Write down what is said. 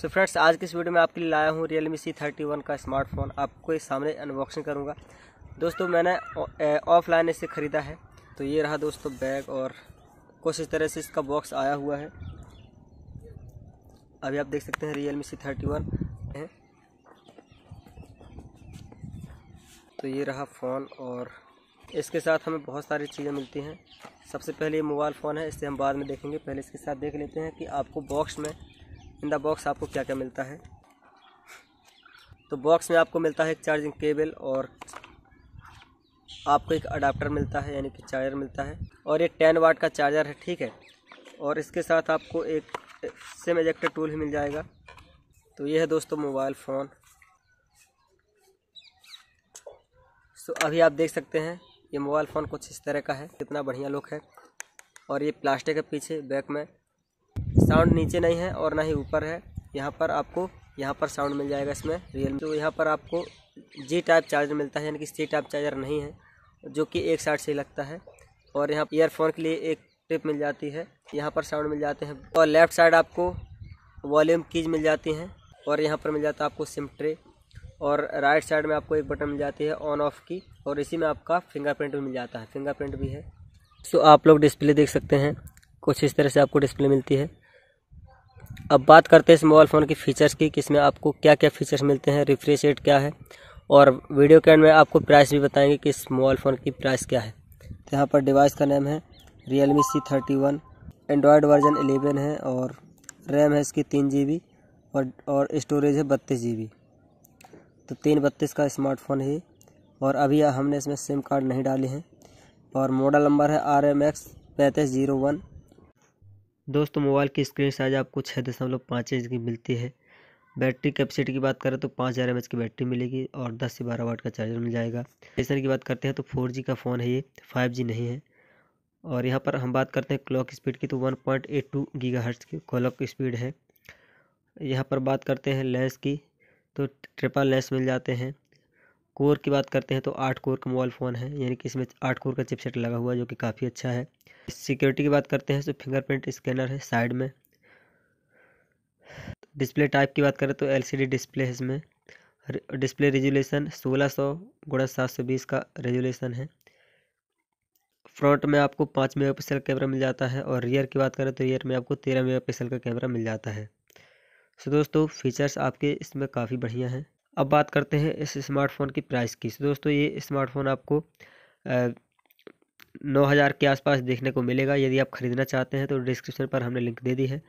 सो so friends आज के इस वीडियो में आपके लिए लाया हूँ Realme C thirty one का स्मार्टफोन आपको इस सामने अनबॉक्सिंग करूँगा दोस्तों मैंने ऑफलाइन इसे ख़रीदा है तो ये रहा दोस्तों बैग और कुछ इस तरह से इसका बॉक्स आया हुआ है अभी आप देख सकते हैं Realme C thirty one है तो ये रहा फ़ोन और इसके साथ हमें बहुत सारी चीज़ें मिलती हैं सबसे पहले ये मोबाइल फ़ोन है इससे हम बाद में देखेंगे पहले इसके साथ देख लेते हैं कि आपको बॉक्स में इन द बॉक्स आपको क्या क्या मिलता है तो बॉक्स में आपको मिलता है एक चार्जिंग केबल और आपको एक अडाप्टर मिलता है यानी कि चार्जर मिलता है और ये टेन वाट का चार्जर है ठीक है और इसके साथ आपको एक सिम एजेक्टर टूल ही मिल जाएगा तो ये है दोस्तों मोबाइल फ़ोन सो अभी आप देख सकते हैं ये मोबाइल फ़ोन कुछ इस तरह का है कितना बढ़िया लुक है और ये प्लास्टिक के पीछे बैक में साउंड नीचे नहीं है और ना ही ऊपर है यहाँ पर आपको यहाँ पर साउंड मिल जाएगा इसमें रियल तो यहाँ पर आपको जी टाइप चार्जर मिलता है यानी कि सी टाइप चार्जर नहीं है जो कि एक साइड से लगता है और यहाँ ईयरफोन के लिए एक टिप मिल जाती है यहाँ पर साउंड मिल जाते हैं और लेफ़्ट साइड आपको वॉल्यूम कीज मिल जाती हैं और यहाँ पर मिल जाता है आपको सिम ट्रे और राइट साइड में आपको एक बटन मिल जाती है ऑन ऑफ की और इसी में आपका फिंगरप्रिंट भी मिल जाता है फिंगरप्रिंट भी है सो तो आप लोग डिस्प्ले देख सकते हैं कुछ इस तरह से आपको डिस्प्ले मिलती है अब बात करते हैं इस मोबाइल फ़ोन की फ़ीचर्स की किसमें आपको क्या क्या फ़ीचर्स मिलते हैं रिफ्रेश रेट क्या है और वीडियो के एंड में आपको प्राइस भी बताएंगे कि इस मोबाइल फ़ोन की प्राइस क्या है तो यहाँ पर डिवाइस का नेम है Realme C thirty one Android version eleven है और रैम है इसकी तीन जी बी और और स्टोरेज है बत्तीस जी बी तो तीन बत्तीस का स्मार्टफोन है और अभी हमने इसमें सिम कार्ड नहीं डाले हैं और मॉडल नंबर है आर एम एक्स पैंतीस जीरो वन दोस्तों मोबाइल की स्क्रीन साइज आपको छः दशमलव पाँच इंच की मिलती है बैटरी कैपेसिटी की बात करें तो पाँच हज़ार एम की बैटरी मिलेगी और दस से बारह वाट का चार्जर मिल जाएगा स्टेशन की बात करते हैं तो फोर का फ़ोन है ये फाइव नहीं है और यहाँ पर हम बात करते हैं क्लॉक स्पीड की तो one point eight two giga की क्लॉक स्पीड है यहाँ पर बात करते हैं लेंस की तो ट्रिपल लेंस मिल जाते हैं कोर की बात करते हैं तो आठ कोर का मोबाइल फ़ोन है यानी कि इसमें आठ कोर का चिपसेट लगा हुआ है जो कि काफ़ी अच्छा है सिक्योरिटी की बात करते हैं तो फिंगरप्रिंट स्कैनर है साइड में डिस्प्ले टाइप की बात करें तो एलसीडी डिस्प्ले है इसमें डिस्प्ले रेजुलेशन सोलह सौ गुणा सात सौ बीस का रेजुलेशन है फ्रंट में आपको पाँच मेगापिक्सल कैमरा मिल जाता है और रियर की बात करें तो रियर में आपको तेरह पिक्सल का कैमरा मिल जाता है सो दोस्तों फीचर्स आपके इसमें काफ़ी बढ़िया हैं अब बात करते हैं इस स्मार्टफ़ोन की प्राइस की तो दोस्तों ये स्मार्टफ़ोन आपको नौ हज़ार के आसपास देखने को मिलेगा यदि आप ख़रीदना चाहते हैं तो डिस्क्रिप्शन पर हमने लिंक दे दी है